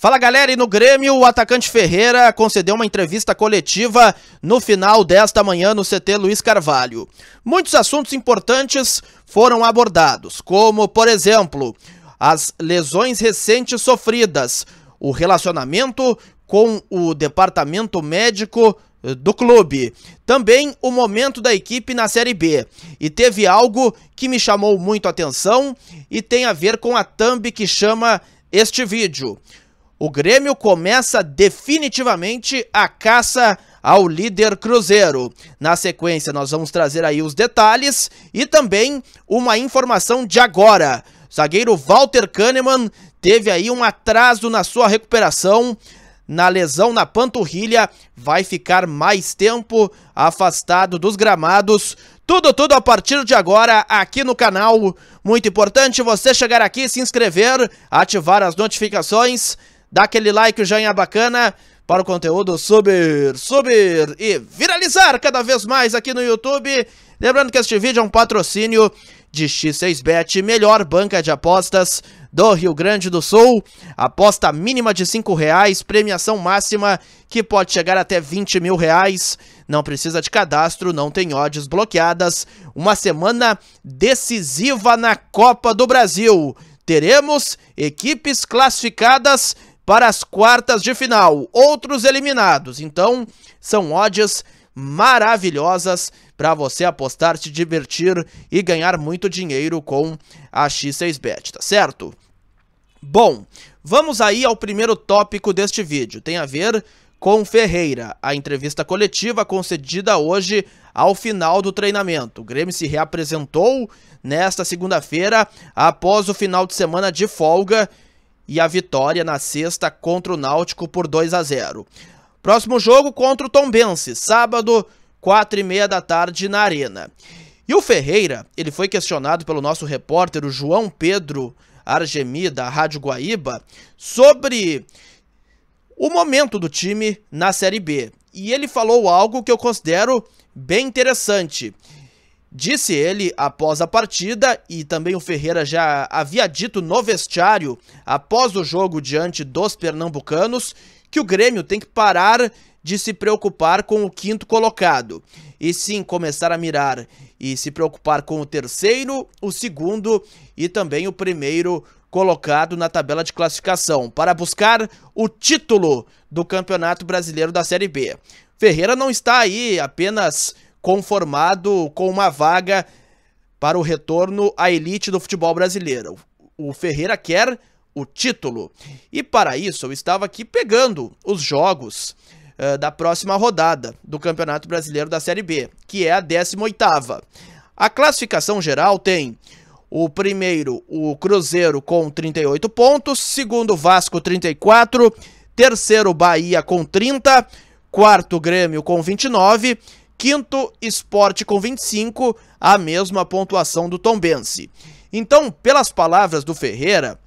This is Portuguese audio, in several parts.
Fala galera, e no Grêmio, o atacante Ferreira concedeu uma entrevista coletiva no final desta manhã no CT Luiz Carvalho. Muitos assuntos importantes foram abordados, como, por exemplo, as lesões recentes sofridas, o relacionamento com o departamento médico eh, do clube. Também o momento da equipe na Série B. E teve algo que me chamou muito a atenção e tem a ver com a thumb que chama este vídeo o Grêmio começa definitivamente a caça ao líder Cruzeiro. Na sequência, nós vamos trazer aí os detalhes e também uma informação de agora. O zagueiro Walter Kahneman teve aí um atraso na sua recuperação na lesão na panturrilha, vai ficar mais tempo afastado dos gramados. Tudo, tudo a partir de agora aqui no canal. Muito importante você chegar aqui, se inscrever, ativar as notificações dá aquele like, o joinha bacana para o conteúdo subir, subir e viralizar cada vez mais aqui no YouTube. Lembrando que este vídeo é um patrocínio de X6Bet, melhor banca de apostas do Rio Grande do Sul. Aposta mínima de R$ reais, premiação máxima que pode chegar até R$ 20 mil reais. Não precisa de cadastro, não tem odds bloqueadas. Uma semana decisiva na Copa do Brasil. Teremos equipes classificadas para as quartas de final, outros eliminados. Então, são odds maravilhosas para você apostar, se divertir e ganhar muito dinheiro com a X6Bet, tá certo? Bom, vamos aí ao primeiro tópico deste vídeo. Tem a ver com Ferreira, a entrevista coletiva concedida hoje ao final do treinamento. O Grêmio se reapresentou nesta segunda-feira após o final de semana de folga e a vitória na sexta contra o Náutico por 2 a 0. Próximo jogo contra o Tombense, sábado, 4 e meia da tarde na Arena. E o Ferreira, ele foi questionado pelo nosso repórter, o João Pedro Argemi, da Rádio Guaíba, sobre o momento do time na Série B. E ele falou algo que eu considero bem interessante. Disse ele após a partida, e também o Ferreira já havia dito no vestiário, após o jogo diante dos pernambucanos, que o Grêmio tem que parar de se preocupar com o quinto colocado, e sim começar a mirar e se preocupar com o terceiro, o segundo e também o primeiro colocado na tabela de classificação, para buscar o título do Campeonato Brasileiro da Série B. Ferreira não está aí apenas conformado com uma vaga para o retorno à elite do futebol brasileiro. O Ferreira quer o título. E para isso, eu estava aqui pegando os jogos uh, da próxima rodada do Campeonato Brasileiro da Série B, que é a 18 A classificação geral tem o primeiro, o Cruzeiro com 38 pontos, segundo Vasco 34, terceiro Bahia com 30, quarto Grêmio com 29 quinto esporte com 25, a mesma pontuação do Tombense. Então, pelas palavras do Ferreira,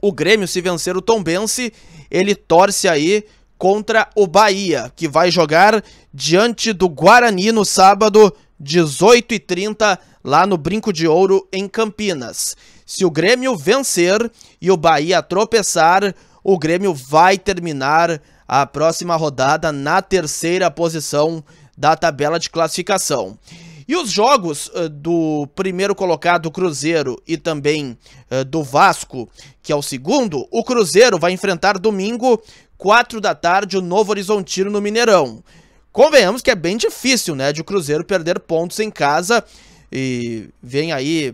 o Grêmio, se vencer o Tombense, ele torce aí contra o Bahia, que vai jogar diante do Guarani no sábado, 18h30, lá no Brinco de Ouro, em Campinas. Se o Grêmio vencer e o Bahia tropeçar, o Grêmio vai terminar a próxima rodada na terceira posição da tabela de classificação. E os jogos uh, do primeiro colocado Cruzeiro e também uh, do Vasco, que é o segundo, o Cruzeiro vai enfrentar domingo, 4 da tarde, o Novo Horizontino no Mineirão. Convenhamos que é bem difícil, né, de o Cruzeiro perder pontos em casa e vem aí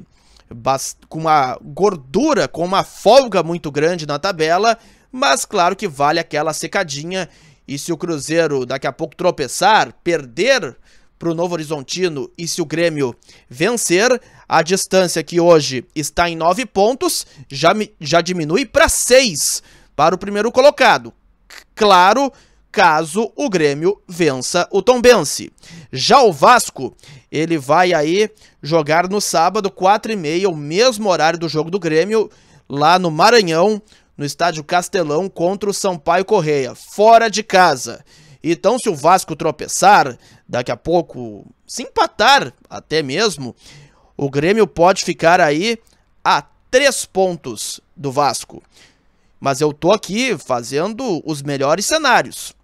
com uma gordura, com uma folga muito grande na tabela, mas claro que vale aquela secadinha e se o Cruzeiro daqui a pouco tropeçar, perder para o Novo Horizontino e se o Grêmio vencer, a distância que hoje está em nove pontos já, já diminui para seis para o primeiro colocado. Claro, caso o Grêmio vença o Tombense. Já o Vasco, ele vai aí jogar no sábado, quatro e meia, o mesmo horário do jogo do Grêmio, lá no Maranhão, no estádio Castelão contra o Sampaio Correia, fora de casa. Então, se o Vasco tropeçar, daqui a pouco se empatar até mesmo, o Grêmio pode ficar aí a três pontos do Vasco. Mas eu tô aqui fazendo os melhores cenários.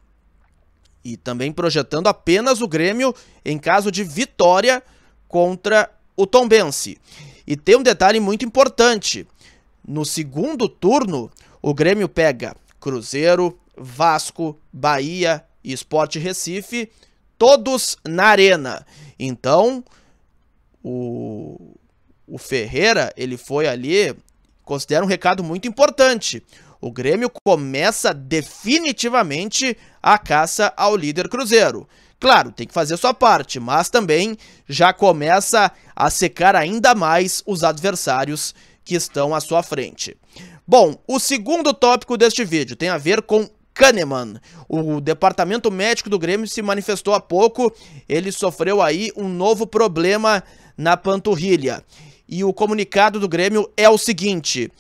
E também projetando apenas o Grêmio em caso de vitória contra o Tombense. E tem um detalhe muito importante. No segundo turno, o Grêmio pega Cruzeiro, Vasco, Bahia e Sport Recife, todos na arena. Então, o, o Ferreira, ele foi ali, considera um recado muito importante. O Grêmio começa definitivamente a caça ao líder Cruzeiro. Claro, tem que fazer sua parte, mas também já começa a secar ainda mais os adversários que estão à sua frente. Bom, o segundo tópico deste vídeo tem a ver com Kahneman. O departamento médico do Grêmio se manifestou há pouco, ele sofreu aí um novo problema na panturrilha. E o comunicado do Grêmio é o seguinte: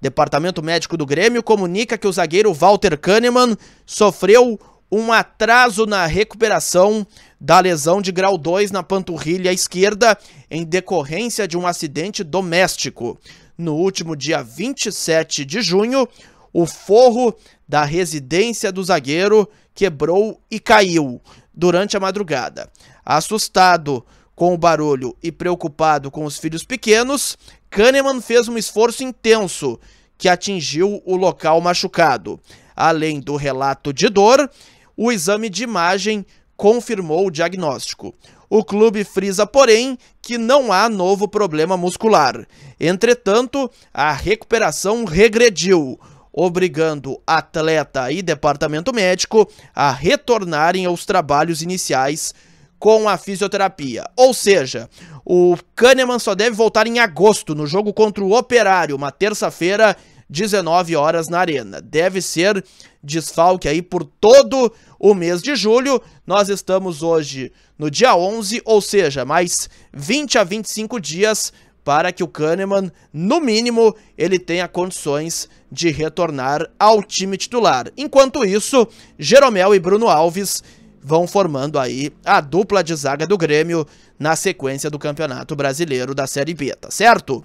Departamento médico do Grêmio comunica que o zagueiro Walter Kahneman sofreu um atraso na recuperação da lesão de grau 2 na panturrilha esquerda em decorrência de um acidente doméstico no último dia 27 de junho, o forro da residência do zagueiro quebrou e caiu durante a madrugada. Assustado com o barulho e preocupado com os filhos pequenos, Kahneman fez um esforço intenso que atingiu o local machucado. Além do relato de dor, o exame de imagem confirmou o diagnóstico. O clube frisa, porém, que não há novo problema muscular. Entretanto, a recuperação regrediu, obrigando atleta e departamento médico a retornarem aos trabalhos iniciais com a fisioterapia. Ou seja, o Kahneman só deve voltar em agosto no jogo contra o Operário, uma terça-feira 19 horas na Arena. Deve ser desfalque aí por todo o mês de julho. Nós estamos hoje no dia 11, ou seja, mais 20 a 25 dias para que o Kahneman, no mínimo, ele tenha condições de retornar ao time titular. Enquanto isso, Jeromel e Bruno Alves vão formando aí a dupla de zaga do Grêmio na sequência do Campeonato Brasileiro da Série B, tá certo?